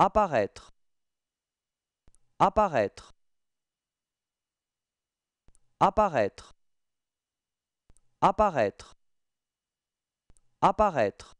apparaître apparaître apparaître apparaître apparaître